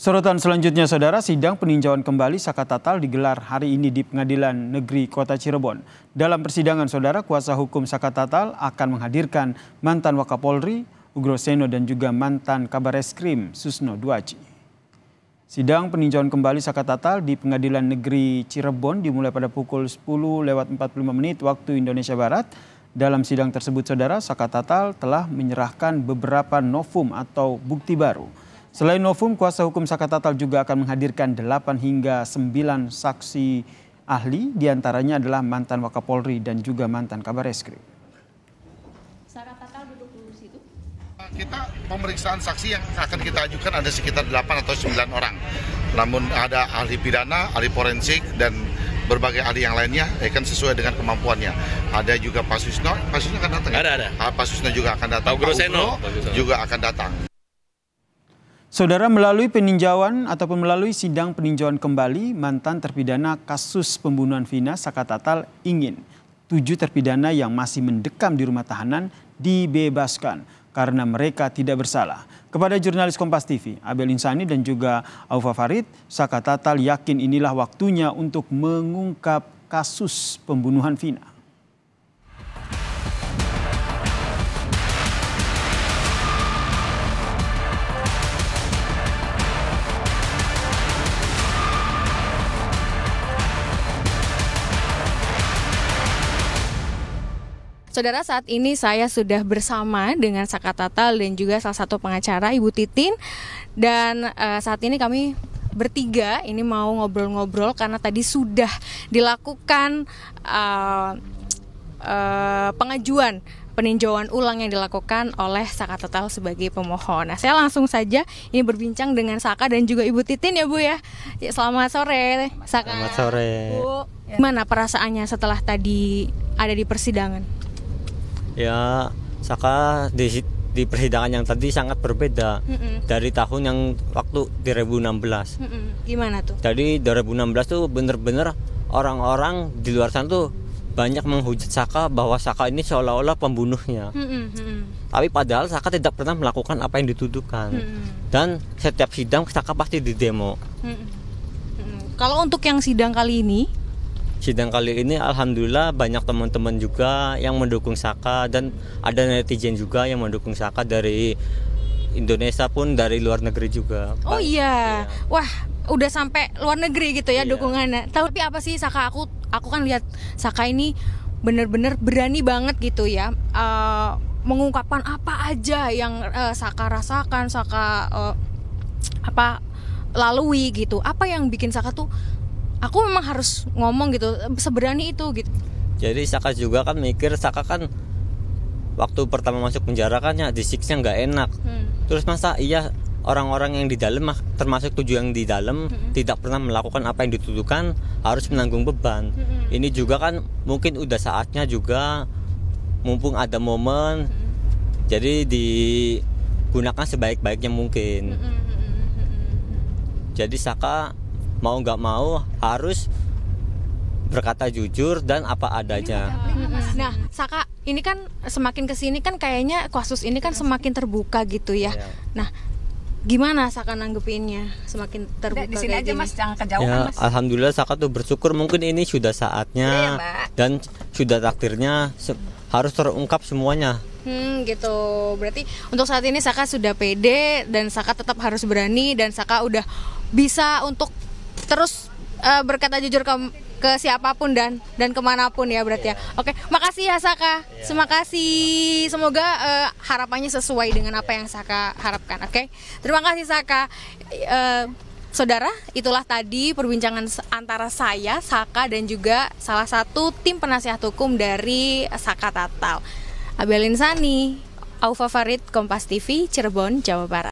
Sorotan selanjutnya, Saudara, sidang peninjauan kembali Saka Tatal digelar hari ini di Pengadilan Negeri Kota Cirebon. Dalam persidangan, Saudara, kuasa hukum Saka Tatal akan menghadirkan mantan Wakapolri, Ugroseno dan juga mantan Kabareskrim, Susno Duaci. Sidang peninjauan kembali Saka Tatal di Pengadilan Negeri Cirebon dimulai pada pukul 10 lewat 45 menit waktu Indonesia Barat. Dalam sidang tersebut, Saudara, Saka Tatal telah menyerahkan beberapa novum atau bukti baru. Selain Novum, kuasa hukum Saka Tatal juga akan menghadirkan 8 hingga 9 saksi ahli, diantaranya adalah mantan Wakapolri dan juga mantan kabar eskrim. Kita pemeriksaan saksi yang akan kita ajukan ada sekitar 8 atau 9 orang. Namun ada ahli pidana, ahli forensik, dan berbagai ahli yang lainnya ya kan sesuai dengan kemampuannya. Ada juga Pak Susno, Pak Susno akan datang. Ya? Ada, ada. Ah, Pak Susno juga akan datang. Pak Groseno juga akan datang. Saudara melalui peninjauan ataupun melalui sidang peninjauan kembali mantan terpidana kasus pembunuhan Vina Saka Tatal ingin tujuh terpidana yang masih mendekam di rumah tahanan dibebaskan karena mereka tidak bersalah. Kepada jurnalis Kompas TV, Abel Insani dan juga Aufa Farid, Saka Tatal yakin inilah waktunya untuk mengungkap kasus pembunuhan Vina. Saudara saat ini saya sudah bersama dengan Saka Tatal dan juga salah satu pengacara Ibu Titin dan uh, saat ini kami bertiga ini mau ngobrol-ngobrol karena tadi sudah dilakukan uh, uh, pengajuan peninjauan ulang yang dilakukan oleh Saka Tatal sebagai pemohon. Nah, saya langsung saja ini berbincang dengan Saka dan juga Ibu Titin ya Bu ya. ya selamat sore Saka. Selamat sore. Bu, gimana perasaannya setelah tadi ada di persidangan? ya Saka di di persidangan yang tadi sangat berbeda mm -mm. dari tahun yang waktu 2016. Mm -mm. Gimana tuh? Jadi 2016 tuh bener-bener orang-orang di luar sana tuh banyak menghujat Saka bahwa Saka ini seolah-olah pembunuhnya. Mm -mm. Tapi padahal Saka tidak pernah melakukan apa yang dituduhkan. Mm Dan setiap sidang Saka pasti didemo. Mm -mm. Mm Kalau untuk yang sidang kali ini sidang kali ini alhamdulillah banyak teman-teman juga yang mendukung Saka dan ada netizen juga yang mendukung Saka dari Indonesia pun dari luar negeri juga. Oh iya. iya. Wah, udah sampai luar negeri gitu ya iya. dukungannya. Tapi apa sih Saka aku aku kan lihat Saka ini bener-bener berani banget gitu ya. Uh, mengungkapkan apa aja yang uh, Saka rasakan, Saka uh, apa lalui gitu. Apa yang bikin Saka tuh aku memang harus ngomong gitu seberani itu gitu jadi Saka juga kan mikir Saka kan waktu pertama masuk penjara kan ya disiksa nggak enak hmm. terus masa iya orang-orang yang di dalam termasuk tujuh yang di dalam hmm. tidak pernah melakukan apa yang dituduhkan harus menanggung beban hmm. ini juga kan mungkin udah saatnya juga mumpung ada momen hmm. jadi digunakan sebaik-baiknya mungkin hmm. hmm, hmm, hmm jadi Saka mau nggak mau harus berkata jujur dan apa adanya. Nah, Saka, ini kan semakin kesini kan kayaknya kasus ini kan semakin terbuka gitu ya. Iya. Nah, gimana Saka nanggepinnya semakin terbuka di sini aja Mas jangan kejauhan ya, Mas. Alhamdulillah Saka tuh bersyukur mungkin ini sudah saatnya ya, dan sudah takdirnya harus terungkap semuanya. Hmm gitu. Berarti untuk saat ini Saka sudah pede dan Saka tetap harus berani dan Saka udah bisa untuk terus uh, eh, berkata jujur ke ke siapapun dan dan kemanapun ya berarti yeah. ya. Iya. Oke, makasih ya Saka. Yeah. Terima kasih. Semoga uh, harapannya sesuai dengan apa yang Saka harapkan. Oke, okay? terima kasih Saka. Uh, Saudara, itulah tadi perbincangan antara saya, Saka, dan juga salah satu tim penasihat hukum dari Saka Tatal. Abelin Sani, Aufa Farid, Kompas TV, Cirebon, Jawa Barat.